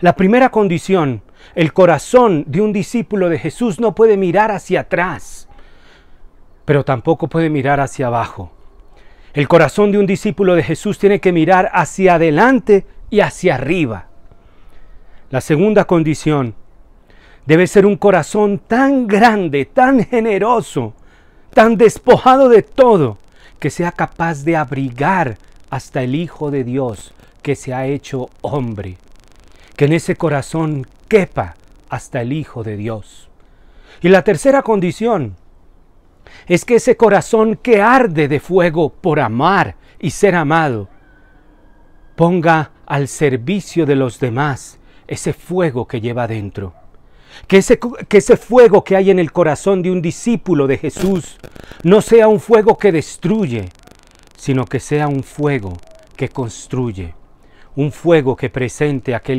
La primera condición, el corazón de un discípulo de Jesús no puede mirar hacia atrás, pero tampoco puede mirar hacia abajo. El corazón de un discípulo de Jesús tiene que mirar hacia adelante y hacia arriba. La segunda condición debe ser un corazón tan grande, tan generoso, tan despojado de todo, que sea capaz de abrigar hasta el Hijo de Dios que se ha hecho hombre que en ese corazón quepa hasta el Hijo de Dios. Y la tercera condición es que ese corazón que arde de fuego por amar y ser amado, ponga al servicio de los demás ese fuego que lleva dentro. Que ese, que ese, fuego que hay en el corazón de un discípulo de Jesús no sea un fuego que destruye, sino que sea un fuego que construye, un fuego que presente aquel